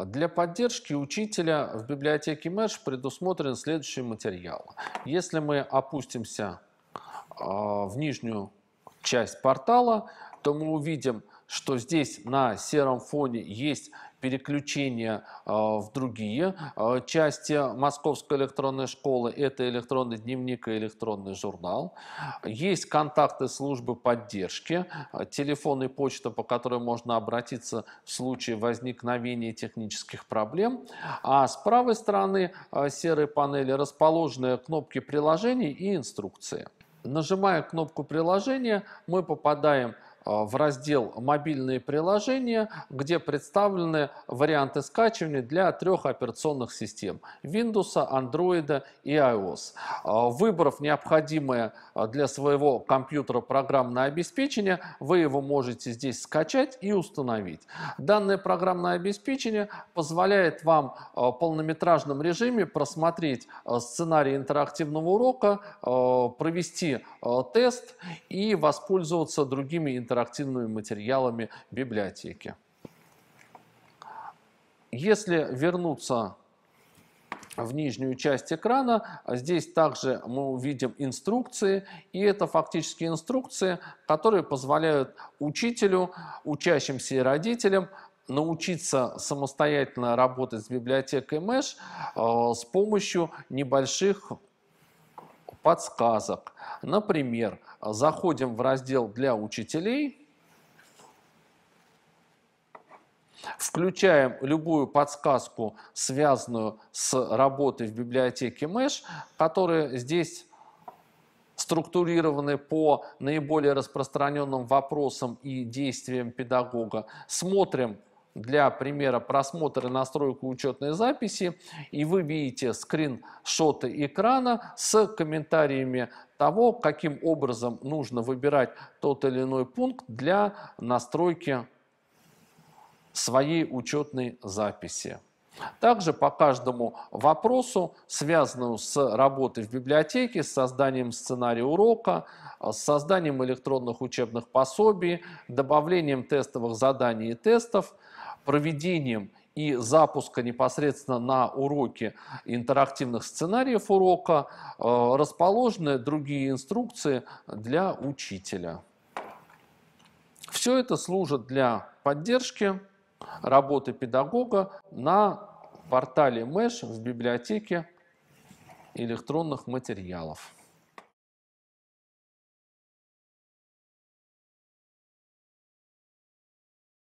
А для поддержки учителя в библиотеке МЭШ предусмотрен следующий материал. Если мы опустимся а, в нижнюю часть портала, то мы увидим, что здесь на сером фоне есть переключение а, в другие а, части Московской электронной школы. Это электронный дневник и электронный журнал. Есть контакты службы поддержки, а, телефон и почта, по которой можно обратиться в случае возникновения технических проблем. А с правой стороны серой панели расположены кнопки приложений и инструкции. Нажимая кнопку приложения, мы попадаем в Э, в раздел «Мобильные приложения», где представлены варианты скачивания для трех операционных систем – Windows, Android и iOS. Э, выбрав необходимое э, для своего компьютера программное обеспечение, вы его можете здесь скачать и установить. Данное программное обеспечение позволяет вам в полнометражном режиме просмотреть сценарий интерактивного урока, провести тест и воспользоваться другими интерактивными интерактивными материалами библиотеки. Если вернуться в нижнюю часть экрана. Здесь также мы увидим инструкции, и это фактически инструкции, которые позволяют учителю, учащимся и родителям научиться самостоятельно работать с библиотекой Mesh э, с помощью небольших подсказок. Например, заходим в раздел «Для учителей», включаем любую подсказку, связанную с работой в библиотеке Mesh, которые здесь структурированы по наиболее распространенным вопросам и действиям педагога. Смотрим, для примера просмотра и настройку учетной записи, и вы видите скриншоты экрана с комментариями того, каким образом нужно выбирать тот или иной пункт для настройки своей учетной записи. Также по каждому вопросу, связанному с работой в библиотеке, с созданием сценария урока, э, с созданием электронных учебных пособий, добавлением тестовых заданий и тестов, проведением и запуска непосредственно на уроке интерактивных сценариев урока э, расположены другие инструкции для учителя. Все это служит для поддержки работы педагога на портале МЭШ в библиотеке электронных материалов.